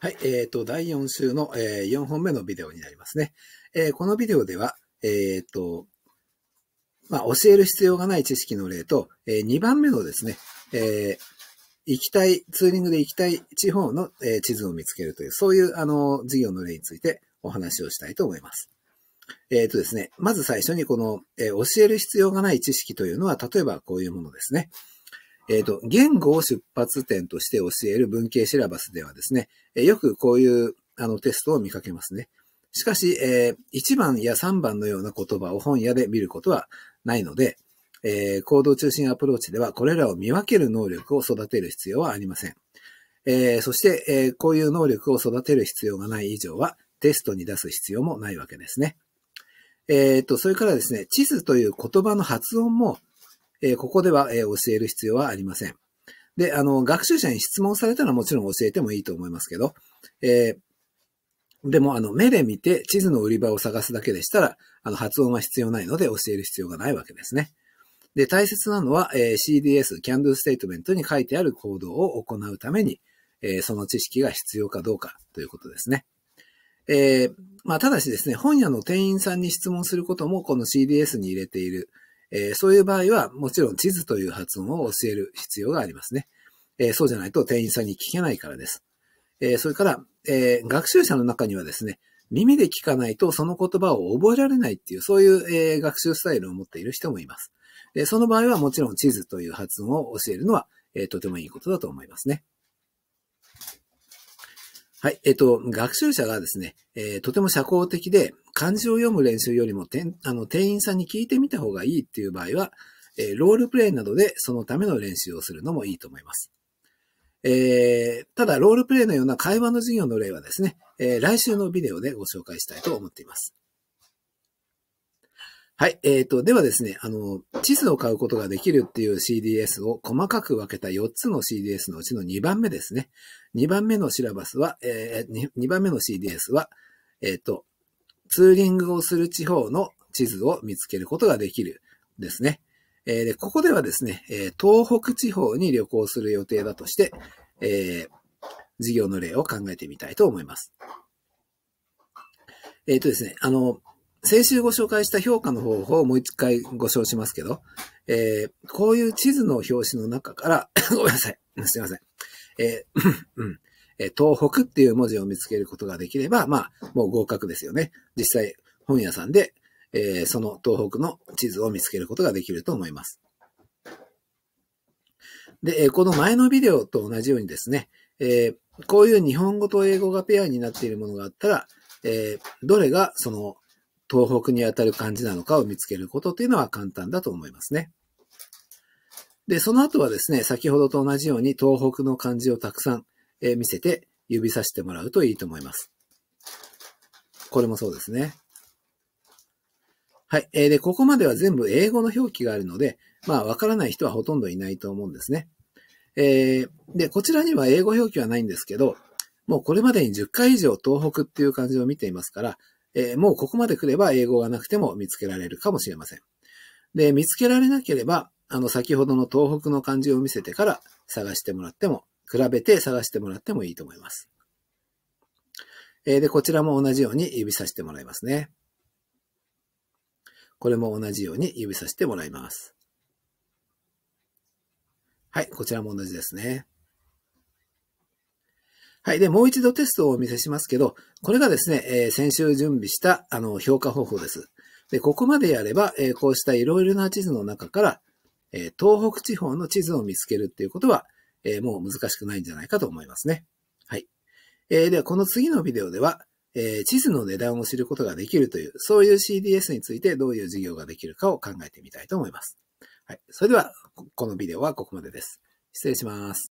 はい、えっ、ー、と、第4週の、えー、4本目のビデオになりますね。えー、このビデオでは、えっ、と、まあ、教える必要がない知識の例と、え2番目のですね、え行きたい、ツーリングで行きたい地方の、え地図を見つけるという、そういう、あの、授業の例についてお話をしたいと思います。えっ、とですね、まず最初にこの、え教える必要がない知識というのは、例えばこういうものですね。えっ、ー、と、言語を出発点として教える文系シラバスではですね、えよくこういうあのテストを見かけますね。しかし、えー、1番や3番のような言葉を本屋で見ることはないので、えー、行動中心アプローチではこれらを見分ける能力を育てる必要はありません。えー、そして、えー、こういう能力を育てる必要がない以上はテストに出す必要もないわけですね。えっ、と、それからですね、地図という言葉の発音もえー、ここでは、えー、教える必要はありません。で、あの、学習者に質問されたらもちろん教えてもいいと思いますけど、えー、でも、あの、目で見て地図の売り場を探すだけでしたら、あの、発音は必要ないので教える必要がないわけですね。で、大切なのは、えー、CDS、Can Do Statement に書いてある行動を行うために、えー、その知識が必要かどうかということですね。えー、まあ、ただしですね、本屋の店員さんに質問することも、この CDS に入れている、えー、そういう場合は、もちろん地図という発音を教える必要がありますね。えー、そうじゃないと店員さんに聞けないからです。えー、それから、え学習者の中にはですね、耳で聞かないとその言葉を覚えられないっていう、そういう、え学習スタイルを持っている人もいます。えその場合はもちろん地図という発音を教えるのは、えとてもいいことだと思いますね。はい。えっ、と、学習者がですね、えとても社交的で、漢字を読む練習よりも、あの、店員さんに聞いてみた方がいいっていう場合は、えー、ロールプレイなどでそのための練習をするのもいいと思います。えー、ただ、ロールプレイのような会話の授業の例はですね、えー、来週のビデオでご紹介したいと思っています。はい。えっ、ー、と、ではですね、あの、地図を買うことができるっていう CDS を細かく分けた4つの CDS のうちの2番目ですね。2番目のシラバスは、えー、2番目の CDS は、えっ、ー、と、ツーリングをする地方の地図を見つけることができるですね。えー、でここではですね、えー、東北地方に旅行する予定だとして、えー、事業の例を考えてみたいと思います。えっ、とですね、あの、先週ご紹介した評価の方法をもう一回ご紹介しますけど、えー、こういう地図の表紙の中から ごめんなさい。すいません。えー、ん。え東北っていう文字を見つけることができれば、まあ、もう合格ですよね。実際、本屋さんで、えー、その東北の地図を見つけることができると思います。で、えこの前のビデオと同じようにですね、えー、こういう日本語と英語がペアになっているものがあったら、えー、どれがその東北にあたる漢字なのかを見つけることというのは簡単だと思いますね。で、その後はですね、先ほどと同じように東北の漢字をたくさん、え見せて指さしてもらうといいと思います。これもそうですね。はい。えー、で、ここまでは全部英語の表記があるので、まあ、わからない人はほとんどいないと思うんですね。えー、で、こちらには英語表記はないんですけど、もうこれまでに10回以上東北っていう漢字を見ていますから、えー、もうここまで来れば英語がなくても見つけられるかもしれません。で、見つけられなければ、あの、先ほどの東北の漢字を見せてから探してもらっても比べて探してもらってもいいと思います。えで、こちらも同じように指さしてもらいますね。これも同じように指さしてもらいます。はい、こちらも同じですね。はい。で、もう一度テストをお見せしますけど、これがですね、えー、先週準備した、あの、評価方法です。で、ここまでやれば、えー、こうしたいろいろな地図の中から、えー、東北地方の地図を見つけるっていうことは、えー、もう難しくないんじゃないかと思いますね。はい。えー、では、この次のビデオでは、えー、地図の値段を知ることができるという、そういう CDS についてどういう事業ができるかを考えてみたいと思います。はい。それでは、このビデオはここまでです。失礼します。